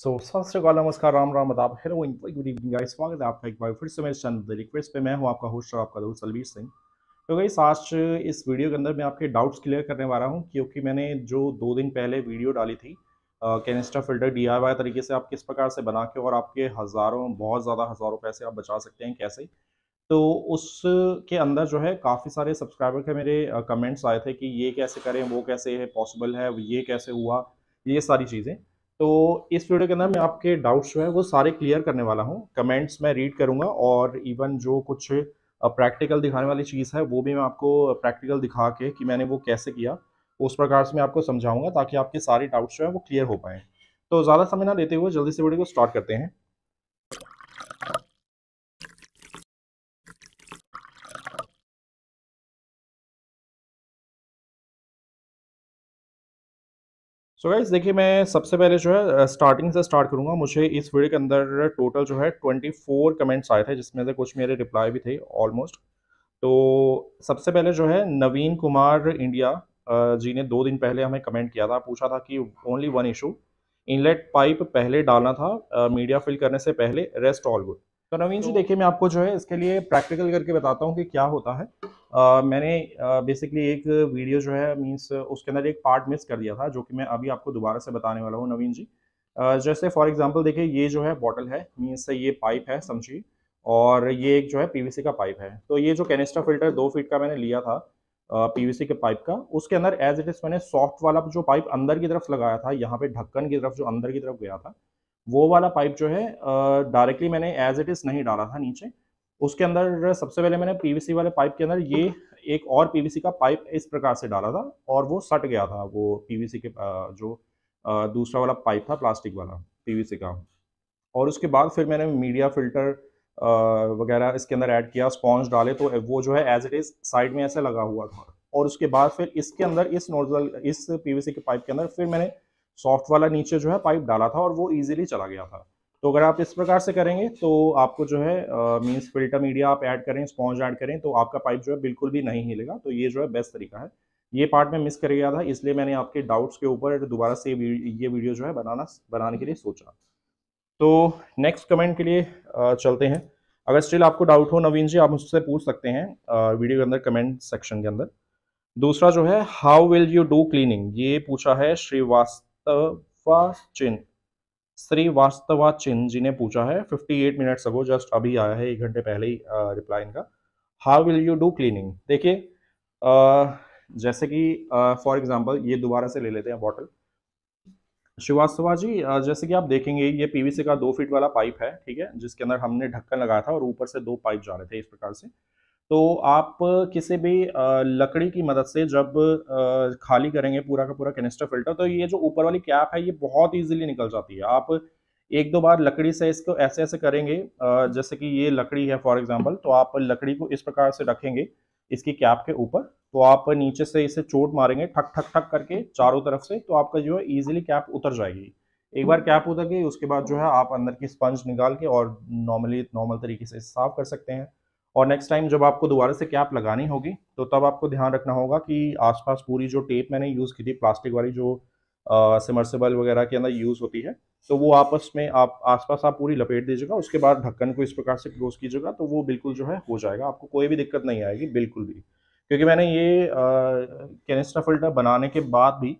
सो शास्त्रकाल नमस्कार राम राम अदाब हेलो गुड इवनिंग गाइस स्वागत है आपका एक बार फिर से मेरे चैनल द रिक्वेस्ट पे मैं हूँ आपका होस्ट और आपका दोस्त अलवीर सिंह तो गाइस आज इस वीडियो के अंदर मैं आपके डाउट्स क्लियर करने वाला हूँ क्योंकि मैंने जो दो दिन पहले वीडियो डाली थी कैनिस्टा फिल्टर डी तरीके से आप किस प्रकार से बना के और आपके हज़ारों बहुत ज़्यादा हज़ारों पैसे आप बचा सकते हैं कैसे तो उसके अंदर जो है काफ़ी सारे सब्सक्राइबर के मेरे कमेंट्स आए थे कि ये कैसे करें वो कैसे है पॉसिबल है ये कैसे हुआ ये सारी चीज़ें तो इस वीडियो के अंदर मैं आपके डाउट्स जो है वो सारे क्लियर करने वाला हूँ कमेंट्स मैं रीड करूँगा और इवन जो कुछ प्रैक्टिकल दिखाने वाली चीज़ है वो भी मैं आपको प्रैक्टिकल दिखा के कि मैंने वो कैसे किया उस प्रकार से मैं आपको समझाऊंगा ताकि आपके सारे डाउट्स जो हैं वो क्लियर हो पाएँ तो ज़्यादा समय ना लेते हुए जल्दी से वीडियो को स्टार्ट करते हैं सो गाइज देखिए मैं सबसे पहले जो है स्टार्टिंग से स्टार्ट करूंगा मुझे इस वीडियो के अंदर टोटल जो है 24 कमेंट्स आए थे जिसमें से कुछ मेरे रिप्लाई भी थे ऑलमोस्ट तो सबसे पहले जो है नवीन कुमार इंडिया जी ने दो दिन पहले हमें कमेंट किया था पूछा था कि only one issue inlet pipe पहले डालना था मीडिया फिल करने से पहले रेस्ट ऑल गुड तो नवीन जी तो देखिए मैं आपको जो है इसके लिए प्रैक्टिकल करके बताता हूँ कि क्या होता है मैंने बेसिकली एक वीडियो जो है मीन्स उसके अंदर एक पार्ट मिस कर दिया था जो कि मैं अभी आपको दोबारा से बताने वाला हूँ नवीन जी जैसे फॉर एग्जाम्पल देखिए ये जो है बॉटल है मीन्स ये पाइप है समझिए और ये एक जो है पीवीसी का पाइप है तो ये जो कैनिस्टा फिल्टर दो फीट का मैंने लिया था पीवीसी के पाइप का उसके अंदर एज इट इज़ मैंने सॉफ्ट वाला जो पाइप अंदर की तरफ लगाया था यहाँ पे ढक्कन की तरफ जो अंदर की तरफ गया था वो वाला पाइप जो है डायरेक्टली मैंने एज इट इज़ नहीं डाला था नीचे उसके अंदर सबसे पहले मैंने पीवीसी वाले पाइप के अंदर ये एक और पीवीसी का पाइप इस प्रकार से डाला था और वो सट गया था वो पीवीसी के जो दूसरा वाला पाइप था प्लास्टिक वाला पीवीसी का और उसके बाद फिर मैंने मीडिया फिल्टर वगैरह इसके अंदर ऐड किया स्पॉन्ज डाले तो वो जो है एज इट इज़ साइड में ऐसे लगा हुआ था और उसके बाद फिर इसके अंदर इस नोजल इस पीवीसी के पाइप के अंदर फिर मैंने सॉफ्ट वाला नीचे जो है पाइप डाला था और वो ईजिली चला गया था तो अगर आप इस प्रकार से करेंगे तो आपको जो है मीन्स फिल्टर मीडिया आप ऐड करें स्पॉन्ज ऐड करें तो आपका पाइप जो है बिल्कुल भी नहीं हिलेगा तो ये जो है बेस्ट तरीका है ये पार्ट में मिस कर गया था इसलिए मैंने आपके डाउट्स के ऊपर दोबारा से ये वीडियो जो है बनाना बनाने के लिए सोचा तो नेक्स्ट कमेंट के लिए चलते हैं अगर स्टिल आपको डाउट हो नवीन जी आप मुझसे पूछ सकते हैं वीडियो के अंदर कमेंट सेक्शन के अंदर दूसरा जो है how will you do cleaning ये पूछा है श्रीवास्तवा चिन्ह श्रीवास्तवा चिन्ह जी ने पूछा है 58 मिनट्स अगो जस्ट अभी आया है एक घंटे पहले ही रिप्लाई इनका how will you do cleaning देखिए जैसे कि फॉर एग्जांपल ये दोबारा से ले लेते हैं बॉटल श्रीवास्तवा जी जैसे कि आप देखेंगे ये पीवीसी का दो फीट वाला पाइप है ठीक है जिसके अंदर हमने ढक्कन लगाया था और ऊपर से दो पाइप जा रहे थे इस प्रकार से तो आप किसी भी लकड़ी की मदद से जब खाली करेंगे पूरा का पूरा कैनिस्टर फिल्टर तो ये जो ऊपर वाली कैप है ये बहुत ईजिली निकल जाती है आप एक दो बार लकड़ी से इसको ऐसे ऐसे करेंगे जैसे कि ये लकड़ी है फॉर एग्जाम्पल तो आप लकड़ी को इस प्रकार से रखेंगे इसकी कैप के ऊपर तो आप नीचे से इसे चोट मारेंगे ठक ठक ठक करके चारों तरफ से तो आपका जो है ईजिली कैप उतर जाएगी एक बार कैप उतर गई उसके बाद जो है आप अंदर की स्पंज निकाल के और नॉर्मली नॉर्मल तरीके से साफ कर सकते हैं और नेक्स्ट टाइम जब आपको दोबारा से कैप लगानी होगी तो तब आपको ध्यान रखना होगा कि आसपास पूरी जो टेप मैंने यूज़ की थी प्लास्टिक वाली जो समरसेबल वगैरह के अंदर यूज़ होती है तो वो आपस में आप आसपास आप पूरी लपेट दीजिएगा उसके बाद ढक्कन को इस प्रकार से क्लोज कीजिएगा तो वो बिल्कुल जो है हो जाएगा आपको कोई भी दिक्कत नहीं आएगी बिल्कुल भी क्योंकि मैंने ये कैनिस्टा फिल्टर बनाने के बाद भी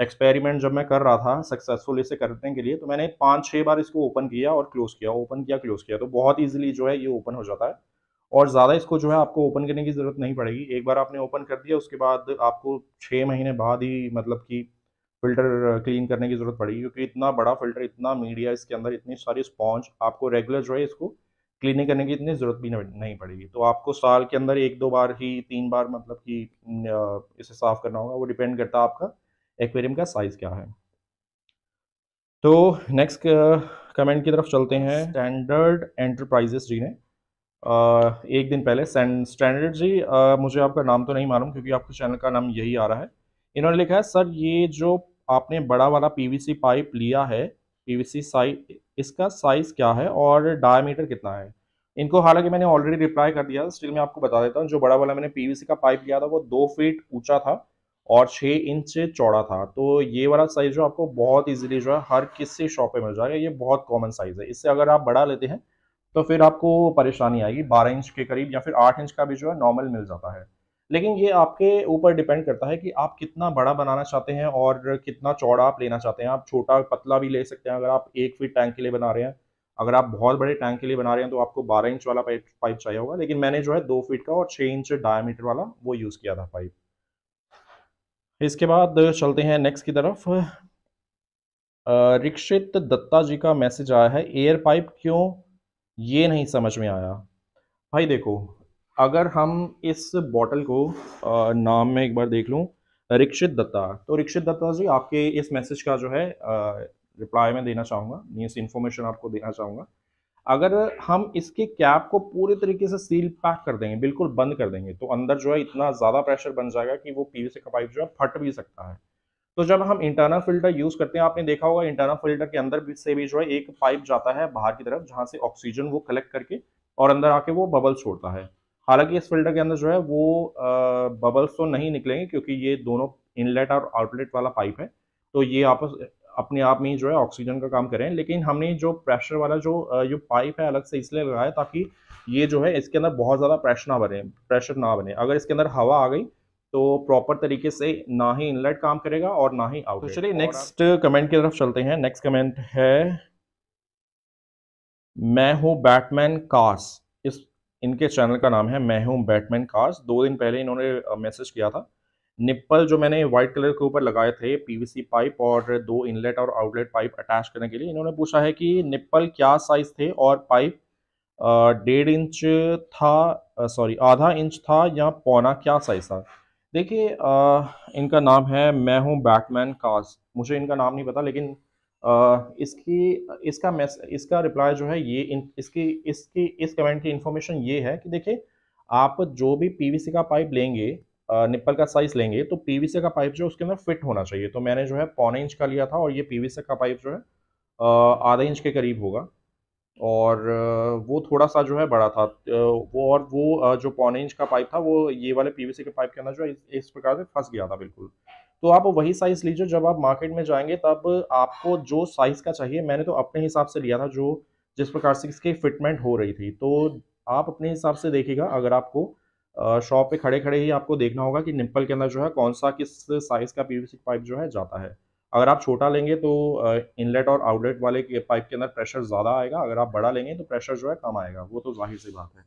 एक्सपेरिमेंट जब मैं कर रहा था सक्सेसफुल इसे करने के लिए तो मैंने पाँच छः बार इसको ओपन किया और क्लोज़ किया ओपन किया क्लोज़ किया तो बहुत ईजिली जो है ये ओपन हो जाता है और ज़्यादा इसको जो है आपको ओपन करने की ज़रूरत नहीं पड़ेगी एक बार आपने ओपन कर दिया उसके बाद आपको छः महीने बाद ही मतलब कि फ़िल्टर क्लीन करने की ज़रूरत पड़ेगी क्योंकि इतना बड़ा फ़िल्टर इतना मीडिया इसके अंदर इतनी सारी स्पॉन्च आपको रेगुलर जो है इसको क्लीनिंग करने की इतनी ज़रूरत भी नहीं पड़ेगी तो आपको साल के अंदर एक दो बार ही तीन बार मतलब कि इसे साफ़ करना होगा वो डिपेंड करता है आपका एक्वेरियम का साइज़ क्या है तो नेक्स्ट कमेंट uh, की तरफ चलते हैं स्टैंडर्ड एंटरप्राइजेस जी ने एक दिन पहले स्टैंडर्ड जी आ, मुझे आपका नाम तो नहीं मालूम क्योंकि आपके चैनल का नाम यही आ रहा है इन्होंने लिखा है सर ये जो आपने बड़ा वाला पीवीसी पाइप लिया है पीवीसी साइज इसका साइज़ क्या है और डायमीटर कितना है इनको हालांकि मैंने ऑलरेडी रिप्लाई कर दिया स्टिल मैं आपको बता देता हूँ जो बड़ा वाला मैंने पीवीसी का पाइप लिया था वो दो फीट ऊंचा था और छः इंच चौड़ा था तो ये वाला साइज़ जो आपको बहुत इजीली जो है हर किसी शॉप पे मिल जाएगा ये बहुत कॉमन साइज़ है इससे अगर आप बड़ा लेते हैं तो फिर आपको परेशानी आएगी बारह इंच के करीब या फिर आठ इंच का भी जो है नॉर्मल मिल जाता है लेकिन ये आपके ऊपर डिपेंड करता है कि आप कितना बड़ा बनाना चाहते हैं और कितना चौड़ा आप लेना चाहते हैं आप छोटा पतला भी ले सकते हैं अगर आप एक फीट टैंक के लिए बना रहे हैं अगर आप बहुत बड़े टैंक के लिए बना रहे हैं तो आपको 12 इंच वाला पाइप पाइप चाहिए होगा लेकिन मैंने जो है दो फीट का और छह इंच डायमीटर वाला वो यूज़ किया था पाइप इसके बाद चलते हैं नेक्स्ट की तरफ रिक्शित दत्ता जी का मैसेज आया है एयर पाइप क्यों ये नहीं समझ में आया भाई देखो अगर हम इस बॉटल को आ, नाम में एक बार देख लूँ रिक्षित दत्ता तो रिक्षित दत्ता जी आपके इस मैसेज का जो है रिप्लाई में देना चाहूँगा न्यूज़ इन्फॉर्मेशन आपको देना चाहूँगा अगर हम इसके कैप को पूरे तरीके से सील पैक कर देंगे बिल्कुल बंद कर देंगे तो अंदर जो है इतना ज़्यादा प्रेशर बन जाएगा कि वो पी वी सी का पाइप जो है फट भी सकता है तो जब हम इंटरनल फिल्टर यूज करते हैं आपने देखा होगा इंटरनल फिल्टर के अंदर से भी जो है एक पाइप जाता है बाहर की तरफ जहां से ऑक्सीजन वो कलेक्ट करके और अंदर आके वो बबल छोड़ता है हालांकि इस फिल्टर के अंदर जो है वो बबल्स तो नहीं निकलेंगे क्योंकि ये दोनों इनलेट और आउटलेट वाला पाइप है तो ये आपस अपने आप में ही जो है ऑक्सीजन का काम करें लेकिन हमने जो प्रेशर वाला जो ये पाइप है अलग से इसलिए लगाया ताकि ये जो है इसके अंदर बहुत ज़्यादा प्रेशर ना बने प्रेशर ना बने अगर इसके अंदर हवा आ गई तो प्रॉपर तरीके से ना ही इनलेट काम करेगा और ना ही आउट तो चलिए नेक्स्ट कमेंट की तरफ चलते हैं नेक्स्ट कमेंट है मैं हूं बैटमैन कार्स इस इनके चैनल का नाम है मैं हूं बैटमैन कार्स दो दिन पहले इन्होंने मैसेज किया था निप्पल जो मैंने व्हाइट कलर के ऊपर लगाए थे पीवीसी पाइप और दो इनलेट और आउटलेट पाइप अटैच करने के लिए इन्होंने पूछा है कि निप्पल क्या साइज़ थे और पाइप डेढ़ इंच था सॉरी आधा इंच था या पौना क्या साइज़ था देखिए इनका नाम है मैं हूँ बैटमैन काज मुझे इनका नाम नहीं पता लेकिन आ, इसकी इसका मैस इसका रिप्लाई जो है ये इन, इसकी इसकी इस कमेंट की इन्फॉर्मेशन ये है कि देखिए आप जो भी पीवीसी का पाइप लेंगे निप्पल का साइज लेंगे तो पीवीसी का पाइप जो है उसके अंदर फिट होना चाहिए तो मैंने जो है पौने इंच का लिया था और ये पीवीसी का पाइप जो है आधा इंच के करीब होगा और वो थोड़ा सा जो है बड़ा था वो और वो जो पौने इंच का पाइप था वो ये वाले पीवीसी के पाइप के अंदर जो है इस प्रकार से फंस गया था बिल्कुल तो आप वही साइज़ लीजिए जब आप मार्केट में जाएंगे तब आपको जो साइज़ का चाहिए मैंने तो अपने हिसाब से लिया था जो जिस प्रकार से इसकी फिटमेंट हो रही थी तो आप अपने हिसाब से देखिएगा अगर आपको शॉप पे खड़े खड़े ही आपको देखना होगा कि निम्पल के अंदर जो है कौन सा किस साइज़ का पीवीसी पाइप जो है जाता है अगर आप छोटा लेंगे तो इनलेट और आउटलेट वाले के पाइप के अंदर प्रेशर ज़्यादा आएगा अगर आप बड़ा लेंगे तो प्रेशर जो है कम आएगा वो तो जाहिर सी बात है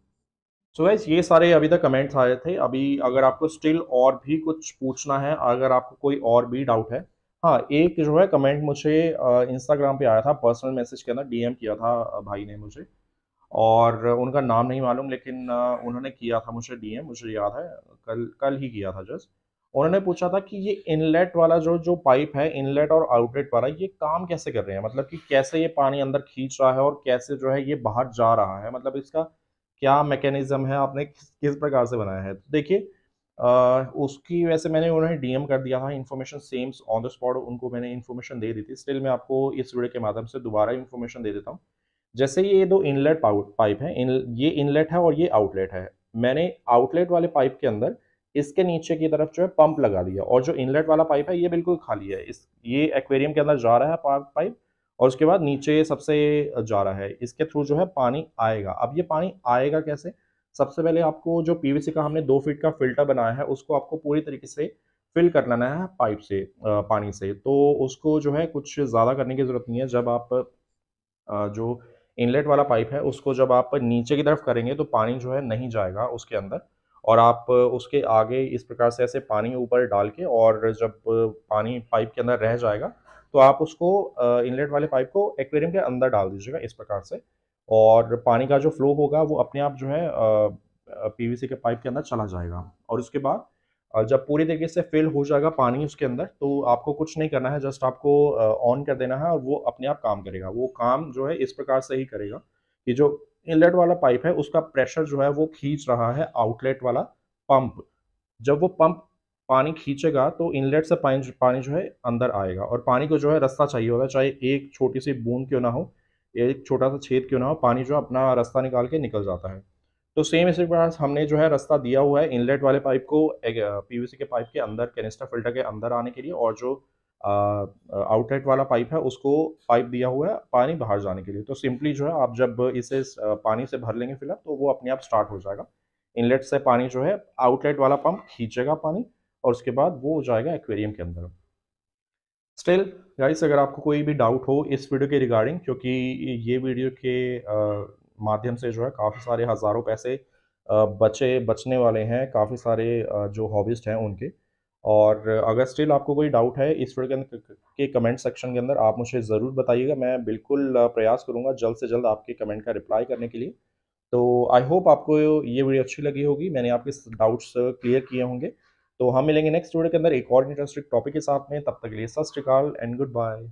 सो so ये सारे अभी तक कमेंट्स आए थे अभी अगर आपको स्टिल और भी कुछ पूछना है अगर आपको कोई और भी डाउट है हाँ एक जो है कमेंट मुझे इंस्टाग्राम पे आया था पर्सनल मैसेज के अंदर डीएम किया था भाई ने मुझे और उनका नाम नहीं मालूम लेकिन उन्होंने किया था मुझे डीएम मुझे याद है कल कल ही किया था जस्ट उन्होंने पूछा था कि ये इनलेट वाला जो जो पाइप है इनलेट और आउटलेट वाला ये काम कैसे कर रहे हैं मतलब कि कैसे ये पानी अंदर खींच रहा है और कैसे जो है ये बाहर जा रहा है मतलब इसका क्या मैकेनिज्म है आपने किस प्रकार से बनाया है तो देखिए उसकी वैसे मैंने उन्हें डीएम कर दिया था इन्फॉर्मेशन सेम्स ऑन द स्पॉट उनको मैंने इन्फॉर्मेशन दे दी थी स्टिल मैं आपको इस वीडियो के माध्यम से दोबारा इन्फॉर्मेशन दे देता हूँ जैसे ये दो इनलेट पाइप है इन ये इनलेट है और ये आउटलेट है मैंने आउटलेट वाले पाइप के अंदर इसके नीचे की तरफ जो है पंप लगा दिया और जो इनलेट वाला पाइप है ये बिल्कुल खाली है इस ये एक्वेरियम के अंदर जा रहा है पाइप और उसके बाद नीचे सबसे जा रहा है इसके थ्रू जो है पानी आएगा अब ये पानी आएगा कैसे सबसे पहले आपको जो पीवीसी का हमने दो फीट का फिल्टर बनाया है उसको आपको पूरी तरीके से फिल कर लेना है पाइप से पानी से तो उसको जो है कुछ ज़्यादा करने की ज़रूरत नहीं है जब आप जो इनलेट वाला पाइप है उसको जब आप नीचे की तरफ करेंगे तो पानी जो है नहीं जाएगा उसके अंदर और आप उसके आगे इस प्रकार से ऐसे पानी ऊपर डाल के और जब पानी पाइप के अंदर रह जाएगा तो आप उसको इनलेट वाले पाइप को एक्वेरियम के अंदर डाल दीजिएगा इस प्रकार से और पानी का जो फ्लो होगा वो अपने आप जो है पीवीसी के पाइप के अंदर चला जाएगा और उसके बाद जब पूरी तरीके से फिल हो जाएगा पानी उसके अंदर तो आपको कुछ नहीं करना है जस्ट आपको ऑन कर देना है और वो अपने आप काम करेगा वो काम जो है इस प्रकार से ही करेगा कि जो इनलेट वाला पाइप है उसका प्रेशर जो है वो खींच रहा है आउटलेट वाला पंप जब वो पंप पानी खींचेगा तो इनलेट से पानी पानी जो है अंदर आएगा और पानी को जो है रास्ता चाहिए होगा चाहे एक छोटी सी बूंद क्यों ना हो एक छोटा सा छेद क्यों ना हो पानी जो अपना रास्ता निकाल के निकल जाता है तो सेम इसी प्रकार हमने जो है रास्ता दिया हुआ है इनलेट वाले पाइप को पीवीसी के पाइप के अंदर कैनिस्टर फिल्टर के अंदर आने के लिए और जो आउटलेट वाला पाइप है उसको पाइप दिया हुआ है पानी बाहर जाने के लिए तो सिंपली जो है आप जब इसे पानी से भर लेंगे फिलहाल तो वो अपने आप स्टार्ट हो जाएगा इनलेट से पानी जो है आउटलेट वाला पंप खींचेगा पानी और उसके बाद वो जाएगा एक्वेरियम के अंदर स्टिल गाइस अगर आपको कोई भी डाउट हो इस वीडियो के रिगार्डिंग क्योंकि ये वीडियो के माध्यम से जो है काफ़ी सारे हज़ारों पैसे बचे बचने वाले हैं काफ़ी सारे जो हॉबीस्ट हैं उनके और अगर स्टिल आपको कोई डाउट है इस वीडियो के अंदर के कमेंट सेक्शन के अंदर आप मुझे ज़रूर बताइएगा मैं बिल्कुल प्रयास करूँगा जल्द से जल्द आपके कमेंट का रिप्लाई करने के लिए तो आई होप आपको ये वीडियो अच्छी लगी होगी मैंने आपके डाउट्स क्लियर किए होंगे तो हम मिलेंगे नेक्स्ट वीडियो के अंदर एक और इंटरेस्टिंग टॉपिक के साथ में तब तक के लिए सत श्रीकाल एंड गुड बाय